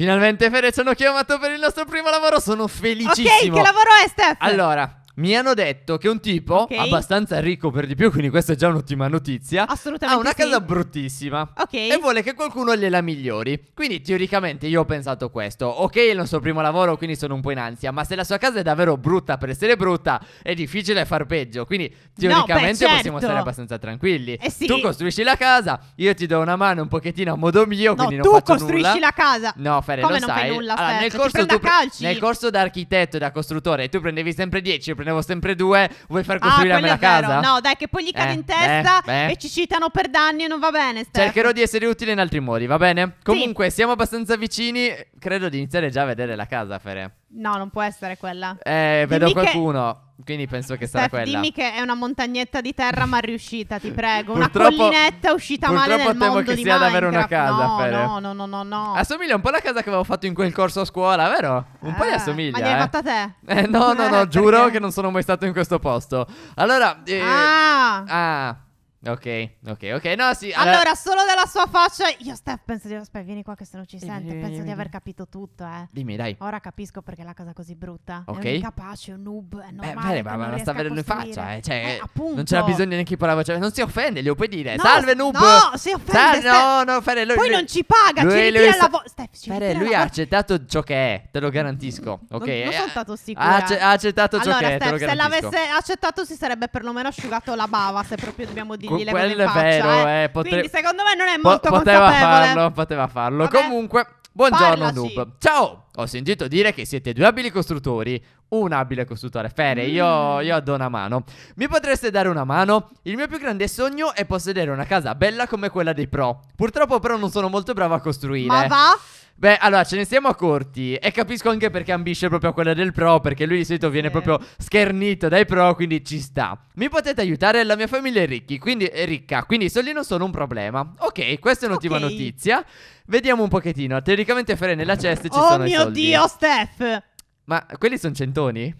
Finalmente Fede sono chiamato per il nostro primo lavoro, sono felicissimo. Ok, che lavoro è Steph? Allora, mi hanno detto che un tipo okay. abbastanza ricco per di più, quindi questa è già un'ottima notizia, ha una sì. casa bruttissima okay. e vuole che qualcuno gliela migliori. Quindi teoricamente io ho pensato questo. Ok, è il nostro primo lavoro, quindi sono un po' in ansia, ma se la sua casa è davvero brutta per essere brutta, è difficile far peggio. Quindi teoricamente no, beh, certo. possiamo stare abbastanza tranquilli. Eh sì. Tu costruisci la casa, io ti do una mano un pochettino a modo mio, no, quindi non faccio nulla. tu costruisci la casa. No, Fere, Come lo non sai. Fai nulla, allora, nel, corso pre- nel corso da architetto e da costruttore tu prendevi sempre 10, prendevi avevo sempre due, vuoi far costruire ah, a me la casa? No, dai, che poi gli cade eh, in testa eh, eh. e ci citano per danni e non va bene. Steph. Cercherò di essere utile in altri modi, va bene? Comunque, sì. siamo abbastanza vicini. Credo di iniziare già a vedere la casa, Fere. No, non può essere quella. Eh, vedo dimmi qualcuno, che... quindi penso che Steph, sarà quella. Dimmi che è una montagnetta di terra ma riuscita, ti prego. Una collinetta uscita male nel mondo Purtroppo temo che sia davvero una casa, no, Fede. No, no, no, no, no. Assomiglia un po' alla casa che avevo fatto in quel corso a scuola, vero? Un eh, po' gli eh, assomiglia, Ma l'hai eh. fatta te? Eh, no, no, no, eh, giuro che non sono mai stato in questo posto. Allora... Eh, ah! Ah... Ok, ok, ok. No, sì. Allora, allora solo dalla sua faccia. Io, Steph, penso di. Aspetta, vieni qua che se non ci eh, sente. penso vieni, di aver capito tutto, eh. Dimmi, dai. Ora capisco perché è la cosa così brutta. Ok. È un incapace, un noob. È normale. Beh, beh, ma la sta vedendo in faccia, eh. Cioè, eh, eh, appunto. Non c'era bisogno neanche per la voce. Non si offende, glielo puoi dire. No, Salve, noob. No, si offende. Salve, no, no, Fere. Lui, Poi lui, non ci paga. Lui, ci ritira lui, la voce. Steph, ci Fere, lui ha accettato ciò che è. Te lo garantisco. Ok. Non, non sono eh, stato sicuro. Ha, accettato ciò che è. Allora, Steph, se l'avesse accettato, si sarebbe perlomeno asciugato la bava. Se proprio dobbiamo dire gli le Quello è vero, eh. eh Potre... Quindi secondo me non è molto po- poteva farlo, poteva farlo. Vabbè. Comunque, buongiorno Parlaci. Noob. Ciao! Ho sentito dire che siete due abili costruttori. Un abile costruttore. Fere, mm. io, io do una mano. Mi potreste dare una mano? Il mio più grande sogno è possedere una casa bella come quella dei pro. Purtroppo però non sono molto bravo a costruire. Ma va? Beh, allora ce ne siamo accorti e capisco anche perché ambisce proprio a quella del pro, perché lui di solito viene eh. proprio schernito dai pro, quindi ci sta. Mi potete aiutare? La mia famiglia è, ricchi, quindi, è ricca, quindi i soldi non sono un problema. Ok, questa è un'ottima okay. notizia. Vediamo un pochettino. Teoricamente fare nella cesta ci oh sono i soldi. Oh mio Dio, Steph! Ma quelli sono centoni?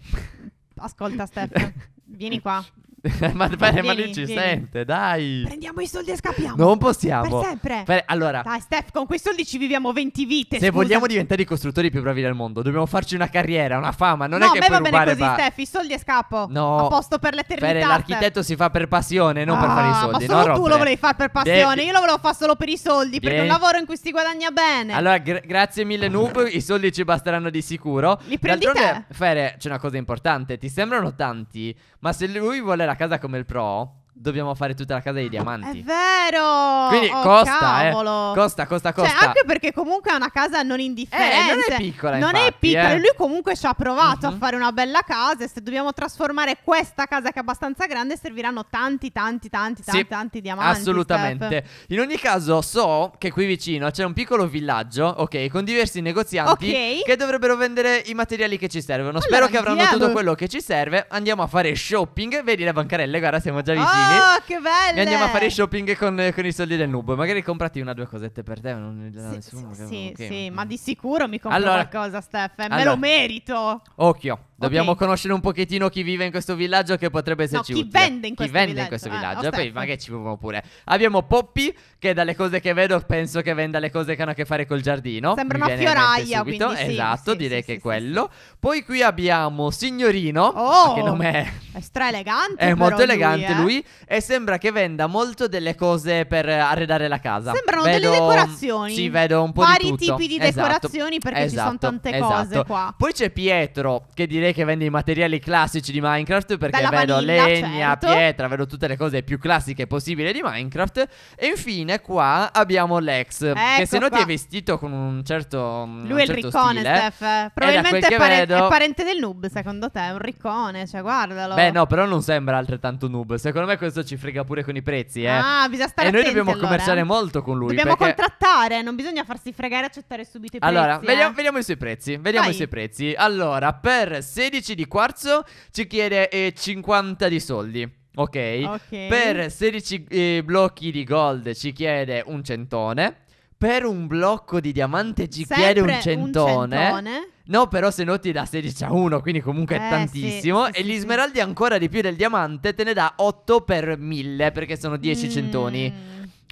Ascolta Steph, vieni qua. ma, bene, ma lui ci vieni. sente, dai. Prendiamo i soldi e scappiamo. Non possiamo. Per sempre. Per, allora. Dai, Steph, con quei soldi ci viviamo 20 vite. Se scusa. vogliamo diventare i costruttori più bravi del mondo, dobbiamo farci una carriera, una fama. Non no, è che puoi rubare. No, va bene così, Steph. I soldi e scappo. No. A posto per l'eternità. Per l'architetto si fa per passione, non ah, per fare i ah, soldi. Ma solo no, tu lo volevi fare per passione. Devi. Io lo volevo fare solo per i soldi. Perché un lavoro in cui si guadagna bene. Allora, gr grazie mille, Noob. I soldi ci basteranno di sicuro. Li prendi D'altronde, Fere, c'è una cosa importante. Ti sembrano tanti, ma se lui vuole la casa come il Pro dobbiamo fare tutta la casa dei diamanti. È vero! Quindi oh, costa, eh. cavolo. eh. Costa, costa, costa. Cioè, anche perché comunque è una casa non indifferente. Eh, non è piccola, Non infatti, è piccola. Eh. Lui comunque ci ha provato uh-huh. a mhm. fare una bella casa e se dobbiamo trasformare questa casa che è abbastanza grande serviranno tanti, tanti, tanti, sì, tanti, tanti diamanti. Assolutamente. Steph. In ogni caso so che qui vicino c'è un piccolo villaggio, ok, con diversi negozianti okay. che dovrebbero vendere i materiali che ci servono. Allora, Spero che avranno andiamo. tutto quello che ci serve. Andiamo a fare shopping. Vedi le bancarelle, guarda, siamo già vicini. Oh. Oh, che bello! E andiamo a fare shopping con, con, i soldi del noob. Magari comprati una o due cosette per te. Non ne sì, nessuno. Sì, sì, okay. sì, ma di sicuro mi compro allora, qualcosa, Steph. Eh. Me allora, lo merito. Occhio. Dobbiamo okay. conoscere un pochettino chi vive in questo villaggio che potrebbe esserci no, chi utile. vende in questo villaggio. chi ah, vende villaggio. In questo villaggio. Ah, e poi magari ci proviamo pure. Abbiamo Poppy che dalle cose che vedo penso che venda le cose che hanno a che fare col giardino. Sembra Mi una fioraia, quindi sì, Esatto, sì, direi sì, che è quello. Poi qui abbiamo Signorino, oh, che nome è? È stra elegante È molto elegante lui, eh? lui, e sembra che venda molto delle cose per arredare la casa. Sembrano vedo, delle decorazioni. Sì, vedo un po' Vari di tutto. Vari tipi di esatto. decorazioni perché esatto. ci sono tante esatto. cose qua. Poi c'è Pietro che direi che vende i materiali classici di Minecraft perché Dalla vedo vanilla, legna, certo. pietra, vedo tutte le cose più classiche possibili di Minecraft. E infine qua abbiamo Lex, ecco che se no ti è vestito con un certo... Mm, lui un è certo il riccone, stile, eh. Steph. Probabilmente è, pare vedo... è, parente del noob, secondo te, è un riccone, cioè guardalo. Beh no, però non sembra altrettanto noob. Secondo me questo ci frega pure con i prezzi, eh. Ah, bisogna stare E noi dobbiamo allora. commerciare eh. molto con lui. Dobbiamo perché... contrattare, non bisogna farsi fregare e accettare subito i prezzi. Allora, eh. vediamo, vediamo, i suoi prezzi. Vediamo Vai. i suoi prezzi. Allora, per 16 16 di quarzo ci chiede eh, 50 di soldi. Okay. ok. Per 16 eh, blocchi di gold ci chiede un centone. Per un blocco di diamante ci Sempre chiede un centone. Un centone. No, però se no ti dà 16 a 1, quindi comunque eh, è tantissimo. Sì, sì, e gli sì, smeraldi ancora di più del diamante te ne dà 8 per 1000, perché sono 10 mm. centoni.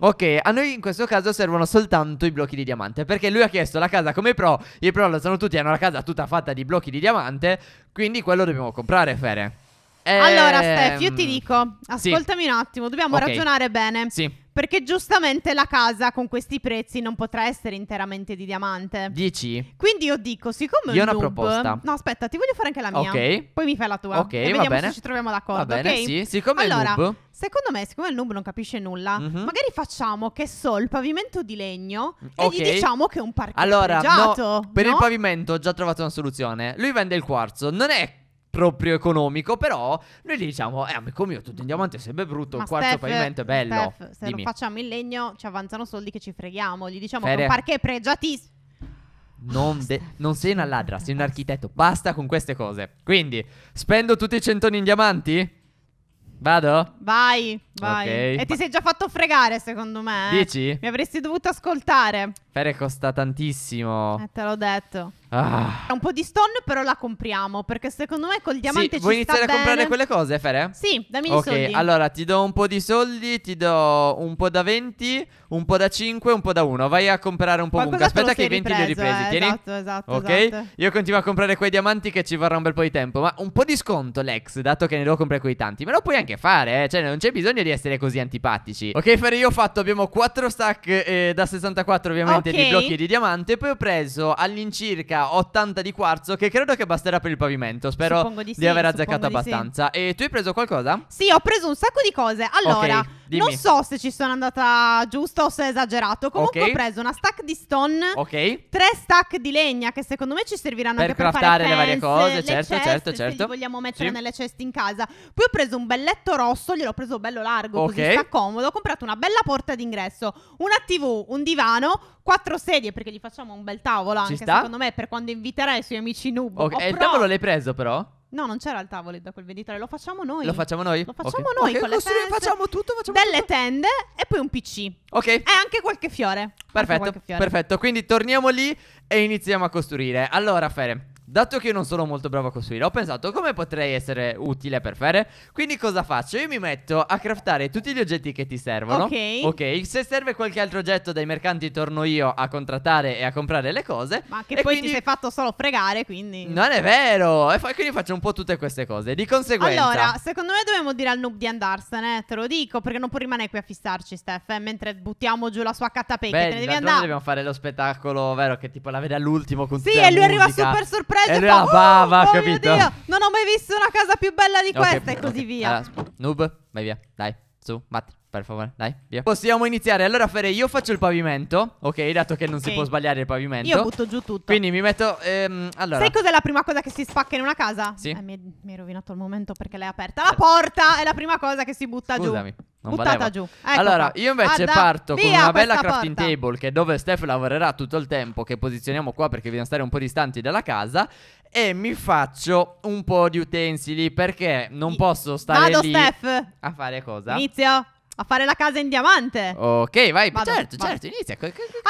Ok, a noi in questo caso servono soltanto i blocchi di diamante Perché lui ha chiesto la casa come pro I pro lo sanno tutti, hanno la casa tutta fatta di blocchi di diamante Quindi quello dobbiamo comprare, Fere e... Allora, Steph, io ti ehm, dico Ascoltami sì. un attimo, dobbiamo okay. ragionare bene Sì perché giustamente la casa con questi prezzi non potrà essere interamente di diamante. Dici? Quindi io dico, siccome Io ho una noob, proposta. No, aspetta, ti voglio fare anche la mia. Ok. Poi mi fai la tua. Ok, e va bene. se ci troviamo d'accordo. Va bene, okay? sì. Siccome allora, il noob... secondo me, siccome il noob non capisce nulla, mm-hmm. magari facciamo che so il pavimento di legno okay. e gli diciamo che è un parcheggio allora, no, per no? il pavimento ho già trovato una soluzione. Lui vende il quarzo. Non è proprio economico, però noi gli diciamo, eh amico mio, tutto in diamante è sempre brutto, Ma il quarto Steph, pavimento è bello. Steph, se Dimmi. lo facciamo in legno ci avanzano soldi che ci freghiamo, gli diciamo Fere. che un parquet pregiatissimo. Non, de- non, sei una ladra, sei un architetto. Basta con queste cose. Quindi, spendo tutti i centoni in diamanti? Vado? Vai, vai. Okay. E ti sei già fatto fregare, secondo me. Eh? Dici? Mi avresti dovuto ascoltare. Fere costa tantissimo. Eh, te l'ho detto. Ah. Un po' di stone però la compriamo perché secondo me col diamante sì, ci vuoi iniziare a comprare quelle cose, Fere? Sì, dammi okay, i soldi. Ok, allora ti do un po' di soldi, ti do un po' da 20, un po' da 5, un po' da 1. Vai a comprare un po' comunque. Aspetta che i 20 ripreso, li ho ripresi, eh, tieni? Esatto, esatto, Ok? Esatto. Io continuo a comprare quei diamanti che ci vorrà un bel po' di tempo, ma un po' di sconto, Lex, dato che ne devo comprare quei tanti. Me lo puoi anche fare, eh? Cioè, non c'è bisogno di essere così antipatici. Ok, Fere, io ho fatto, abbiamo 4 stack eh, da 64 ovviamente okay. di blocchi di diamante. Poi ho preso all'incirca 80 di quarzo, che credo che basterà per il pavimento. Spero di, sì, di, aver azzeccato abbastanza. Sì. E tu hai preso qualcosa? Sì, ho preso un sacco di cose. Allora, okay, non so se ci sono andata giusta o se ho esagerato. Comunque okay. ho preso una stack di stone, tre stack di legna, che secondo me ci serviranno per anche per fare le varie cose. Le certo, ceste, certo, certo. Se li vogliamo mettere sì. nelle ceste in casa. Poi ho preso un belletto rosso, gliel'ho preso bello largo, così sta comodo. Ho comprato una bella porta d'ingresso, una TV, un divano, quattro sedie perché gli facciamo un bel tavolo anche, secondo me, per quando inviterà i suoi amici noob. Ok, Ho e il tavolo l'hai preso però? No, non c'era il tavolo da quel venditore, lo facciamo noi. Lo facciamo noi? Lo facciamo Ok. noi Ok, con le costruiamo- facciamo tutto, facciamo delle tutto. tende e poi un PC. Ok. E anche qualche fiore. perfetto, qualche fiore. perfetto. Quindi torniamo lì e iniziamo a costruire. Allora, Fere, Dato che io non sono molto bravo a costruire Ho pensato come potrei essere utile per fare Quindi cosa faccio? Io mi metto a craftare tutti gli oggetti che ti servono Ok Ok se serve qualche altro oggetto dai mercanti Torno io a contrattare e a comprare le cose Ma che e poi quindi... ti sei fatto solo fregare quindi Non è vero E fa... quindi faccio un po' tutte queste cose Di conseguenza Allora secondo me dobbiamo dire al noob di andarsene eh, Te lo dico perché non può rimanere qui a fissarci Steph eh? Mentre buttiamo giù la sua catapecchia Beh, te ne devi andare dobbiamo fare lo spettacolo vero Che tipo la vede all'ultimo con Sì e lui musica. arriva super sorpresa sorpresa eh, e fa, bava, oh, oh capito? Dio, non ho mai visto una casa più bella di questa okay, e così okay. via. Allora, eh, noob, vai via, dai, su, batti. Per favore, dai, via. Possiamo iniziare. Allora, Fere, io faccio il pavimento. Ok, dato che non okay. si può sbagliare il pavimento. Io butto giù tutto. Quindi mi metto. Ehm, allora. Sai cos'è la prima cosa che si spacca in una casa? Sì. Eh, mi, hai rovinato il momento perché l'hai aperta. La porta è la prima cosa che si butta Scusami, giù. Scusami. Buttata valeva. giù. Ecco allora, io invece Guarda, parto con una bella crafting porta. table che è dove Steph lavorerà tutto il tempo. Che posizioniamo qua perché bisogna stare un po' distanti dalla casa. E mi faccio un po' di utensili perché non posso stare Vado, lì Steph. a fare cosa? Inizio. A fare la casa in diamante. Ok, vai. Vado, certo, vado. certo, inizia.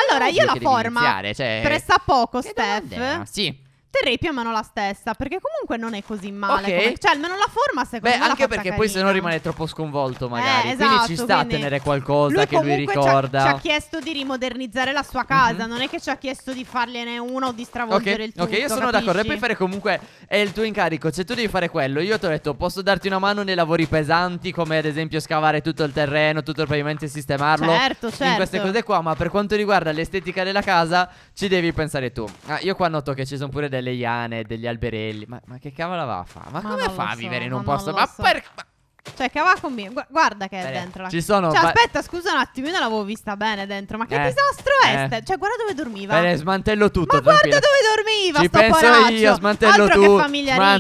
Allora, io la forma. Cioè... Presta poco, Steph. Sì. Terrei più o meno la stessa, perché comunque non è così male. Ok. come- cioè, almeno la forma secondo Beh, me. Beh, anche fatta perché poi se no rimane troppo sconvolto eh, magari. Eh, quindi ci esatto, sta quindi- a tenere qualcosa che lui ricorda. ci ha- ricorda. Ci ha, chiesto di rimodernizzare la sua casa. Mhm. Non è che ci ha chiesto di fargliene uno o di stravolgere Ok, il tutto. ok, io sono d'accordo. E puoi fare comunque. È il tuo incarico. Cioè, tu devi fare quello. Io ti ho detto, posso darti una mano nei lavori pesanti, come ad esempio scavare tutto il terreno, tutto il pavimento e sistemarlo. Certo, In queste certo. cose qua. Ma per quanto riguarda l'estetica della casa, ci devi pensare tu. Ah, io qua noto che ci sono pure delle iane degli alberelli. Ma, ma che cavolo va a fare? Ma, ma come fa so, a vivere in un posto? So. Ma perché? Cioè, che va con me. Gu- guarda che è Bene. dentro. La... Ci sono. Cioè, va- aspetta, scusa un attimo, io non l'avevo vista bene dentro. Ma che Eh. disastro è? Eh. Cioè, guarda dove dormiva. Bene, eh, smantello tutto. Ma guarda dove dormiva, Ci sto penso poraccio. io, smantello Altro tu- Che famiglia ricca,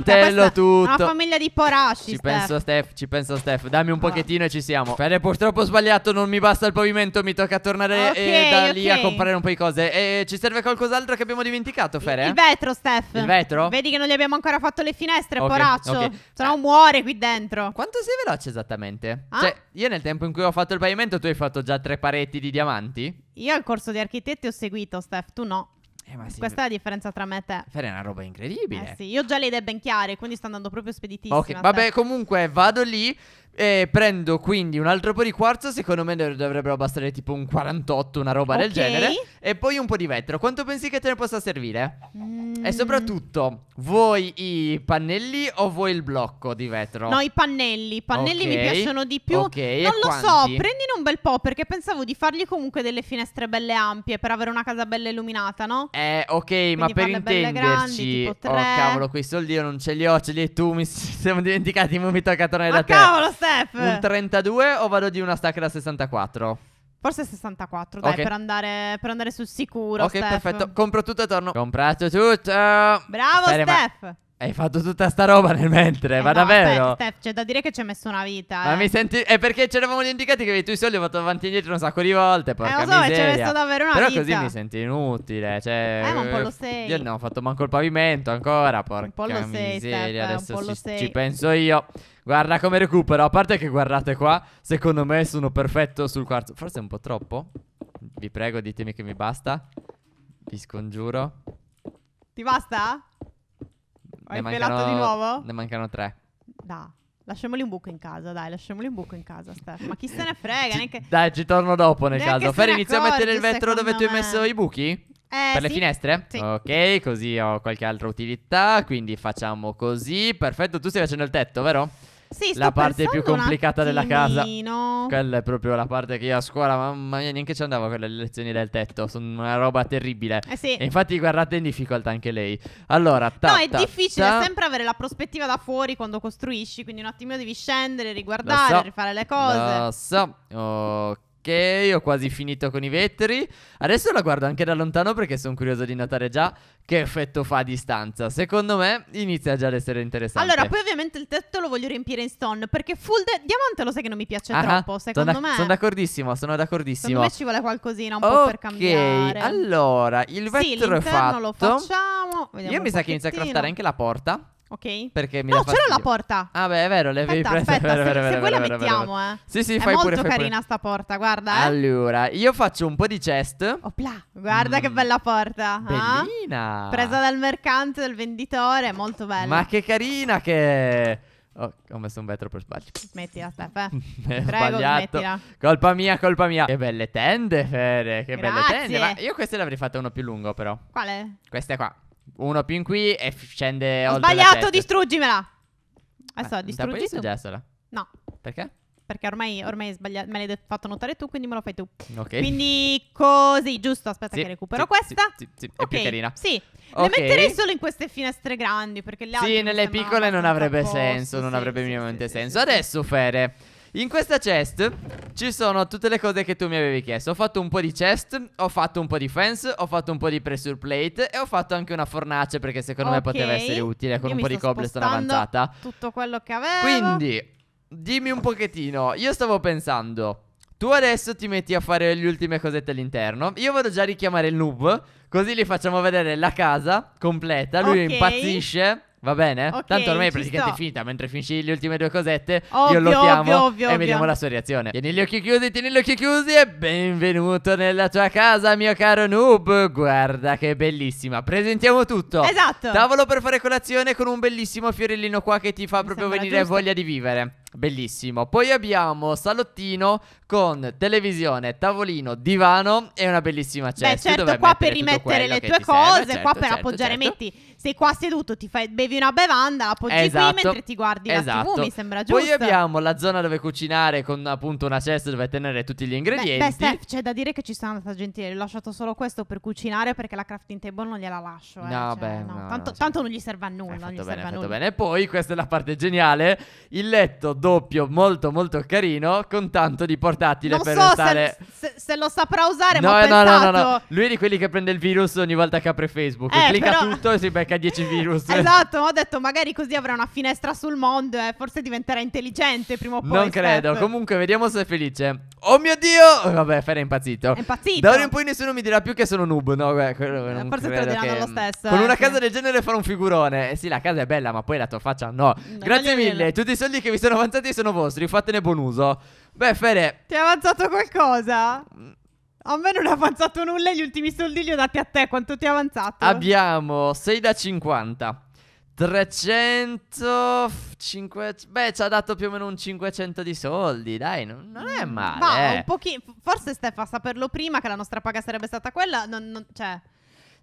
È tutto. una famiglia di poracci. Ci Steph. penso Steph, ci penso Steph. Dammi un Va. Ah. pochettino e ci siamo. Fede, purtroppo ho sbagliato, non mi basta il pavimento, mi tocca tornare eh, da lì a comprare un po' di cose. E ci serve qualcos'altro che abbiamo dimenticato, Fede? Il vetro, Steph. Il vetro? Vedi che non gli abbiamo ancora fatto le finestre, Ok, poraccio. ok. Se no muore qui dentro. Quanto sei veloce esattamente? Ah? Cioè, io nel tempo in cui ho fatto il pavimento, tu hai fatto già tre pareti di diamanti? Io al corso di architetti ho seguito, Steph, tu no. Eh, sì, Questa è la differenza tra me e te. Fare una roba incredibile. Eh sì, io ho già le idee ben chiare, quindi sto andando proprio speditissimo. Ok, vabbè, comunque vado lì, e prendo quindi un altro po' di quarzo, secondo me dovrebbero bastare tipo un 48, una roba okay. del genere. E poi un po' di vetro. Quanto pensi che te ne possa servire? Mm. E soprattutto, vuoi i pannelli o vuoi il blocco di vetro? No, i pannelli. I pannelli okay. mi piacciono di più. Ok. Non e lo quanti? so, prendine un bel po' perché pensavo di fargli comunque delle finestre belle ampie per avere una casa bella illuminata, no? Eh, ok, quindi ma per intenderci, grandi, oh cavolo, quei soldi io non ce li ho, ce li hai tu, mi siamo dimenticati, mi tocca tornare ma da cavolo, te. Cavolo, stai rap. Un 32 o vado di una stack da 64? Forse 64, dai, okay. per, andare, per, andare, sul sicuro. Ok, Steph. perfetto. Compro tutto e torno. Comprato tutto. Bravo, Sare, Steph. Hai fatto tutta sta roba nel mentre, eh ma no, davvero? Steph, c'è da dire che ci hai messo una vita. Ma eh. mi senti. È perché ci eravamo indicati che tu i soldi ho fatto avanti e indietro un sacco di volte. Porca eh, lo so, miseria. ci hai messo davvero una Però vita. Però così mi senti inutile. Cioè, eh, ma un po' lo eh, sei. Io no, ho fatto manco il pavimento ancora. Porca un po' lo miseria, sei, Steph, eh, adesso un po lo ci, sei. ci penso io. Guarda come recupero. A parte che guardate qua, secondo me sono perfetto sul quarto. Forse è un po' troppo. Vi prego, ditemi che mi basta. Vi scongiuro. Ti basta? Ne Hai pelato di nuovo? Ne mancano tre. Da. Lasciamoli un buco in casa, dai, lasciamoli un buco in casa, Steph. Ma chi se ne frega? Neanche... Dai, ci torno dopo nel neanche caso. Ferri, inizio a mettere il vetro dove me. tu hai messo i buchi? Eh, per sì. le finestre? Sì. Ok, così ho qualche altra utilità. Quindi facciamo così. Perfetto, tu stai facendo il tetto, vero? Sì, la parte più complicata della casa. Quella è proprio la parte che io a scuola, mamma mia, neanche ci andavo con le lezioni del tetto. Sono una roba terribile. Eh sì. E infatti, guardate, è in difficoltà anche lei. Allora, ta, No, è ta, difficile ta. sempre avere la prospettiva da fuori quando costruisci. Quindi un attimino devi scendere, riguardare, so. rifare le cose. Lo so. Ok ok, ho quasi finito con i vetri. Adesso la guardo anche da lontano perché sono curioso di notare già che effetto fa a distanza. Secondo me inizia già ad essere interessante. Allora, poi ovviamente il tetto lo voglio riempire in stone perché full de- diamante lo sai che non mi piace ah, ah. troppo, secondo sono me. Sono d'accordissimo, sono d'accordissimo. Secondo me ci vuole qualcosina un okay, po' per cambiare. Ok, allora, il vetro sì, è fatto. lo facciamo. Vediamo Io mi sa che inizia a craftare anche la porta. Ok. Perché mi No, c'era la porta. Ah, beh, è vero, le avevi prese. Aspetta, vero, se, vero, se vero, quella vero, mettiamo, vero. eh. Sì, sì, è fai pure È molto carina pure. sta porta, guarda, eh. Allora, io faccio un po' di chest. Opla, guarda Mm. che bella porta. ah? Bellina. Presa dal mercante, dal venditore, molto bella. Ma che carina che Oh, ho messo un vetro per sbaglio. Smettila, Steph, eh. Prego, sbagliato. smettila. Colpa mia, colpa mia. Che belle tende, Fede. Che belle tende. Ma io queste le avrei fatte uno più lungo, però. Quale? Queste qua. Uno più in qui e scende Ho oltre sbagliato, distruggimela. Adesso ah, eh, distruggi tu. suggerisela? No. Perché? Perché ormai, ormai sbagliato, me l'hai fatto notare tu, quindi me lo fai tu. Ok. Quindi così, giusto? Aspetta sì, che recupero sì, questa. Sì, sì, okay. è più carina. Sì. Okay. Le metterei solo in queste finestre grandi perché le altre Sì, nelle piccole non avrebbe posto, senso, non avrebbe minimamente senso. Adesso Fere in questa chest ci sono tutte le cose che tu mi avevi chiesto Ho fatto un po' di chest, ho fatto un po' di fence, ho fatto un po' di pressure plate E ho fatto anche una fornace perché secondo okay. me poteva essere utile con Io un po' di cobblestone avanzata tutto quello che avevo Quindi, dimmi un pochettino Io stavo pensando tu adesso ti metti a fare le ultime cosette all'interno. Io vado già a richiamare il noob. Così gli facciamo vedere la casa completa. Lui okay. impazzisce. Va bene? Okay, Tanto ormai è praticamente sto. finita. Mentre finisci le ultime due cosette, ovvio, io lo chiamo ovvio, ovvio, e ovvio. vediamo la sua reazione. Tieni gli occhi chiusi, tieni gli occhi chiusi e benvenuto nella tua casa, mio caro noob. Guarda che bellissima. Presentiamo tutto. Esatto. Tavolo per fare colazione con un bellissimo fiorellino qua che ti fa proprio venire giusto. voglia di vivere. Bellissimo. Poi abbiamo salottino con televisione, tavolino, divano e una bellissima cesta. Beh, certo, certo, qua per rimettere le tue cose, serve, certo, qua per appoggiare, certo. metti, sei qua seduto, ti fai, bevi una bevanda, appoggi esatto, qui mentre ti guardi esatto. la TV, mi sembra giusto. Poi abbiamo la zona dove cucinare con appunto una cesta dove tenere tutti gli ingredienti. Beh, beh Steph, c'è da dire che ci sono andata gentile, ho lasciato solo questo per cucinare perché la crafting table non gliela lascio. Eh. No, cioè, beh, no. No, tanto, no, tanto non gli serve a nulla, non gli bene, serve a nulla. Bene. E poi, questa è la parte geniale, il letto doppio molto molto carino con tanto di portatile non per so stare... se, se, se, lo saprà usare, no, ma eh, no, pensato... no, no, no, lui è di quelli che prende il virus ogni volta che apre Facebook, eh, clicca però... tutto e si becca 10 virus. esatto, ho detto magari così avrà una finestra sul mondo e eh, forse diventerà intelligente prima o poi. Non credo, step. comunque vediamo se è felice. Oh mio Dio! Oh, vabbè, Fera è impazzito. È impazzito. Da ora in poi nessuno mi dirà più che sono noob, no? Beh, quello eh, Forse te lo diranno che... lo stesso. Con eh, una sì. casa del genere fare un figurone. Eh, sì, la casa è bella, ma poi la tua faccia no. no Grazie mille, tutti i soldi che vi sono mandati avanzati sono vostri, fatene buon uso. Beh, Fede. Ti è avanzato qualcosa? A me non è avanzato nulla, gli ultimi soldi li ho dati a te. Quanto ti è avanzato? Abbiamo 6 da 50. 300 5, Beh ci ha dato più o meno un 500 di soldi Dai non, non è mm, male Ma eh. un pochino Forse Stefano saperlo prima Che la nostra paga sarebbe stata quella Non, non cioè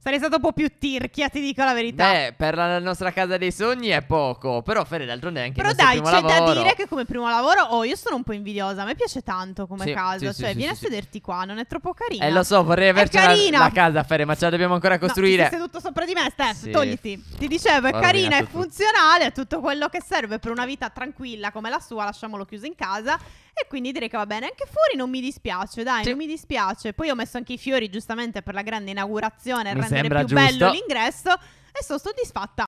Sarei stato un po' più tirchia, ti dico la verità. Beh, per la nostra casa dei sogni è poco. Però, Fede, d'altronde è anche Però il dai, c'è lavoro. da dire che come primo lavoro, oh, io sono un po' invidiosa. A me piace tanto come sì, casa. Sì, cioè, sì, vieni a sederti qua, non è troppo carina. Eh, lo so, vorrei averci la, la casa, Fede, ma ce la dobbiamo ancora costruire. No, sei seduto sopra di me, Steph, togliti. Ti dicevo, è Ormai carina, è funzionale, è tutto quello che serve per una vita tranquilla come la sua, lasciamolo chiuso in casa. E quindi direi che va bene. Anche fuori non mi dispiace, dai, sì. non mi dispiace. Poi ho messo anche i fiori, giustamente, per la grande inaugurazione, mi rendere più giusto. bello l'ingresso. E sono soddisfatta.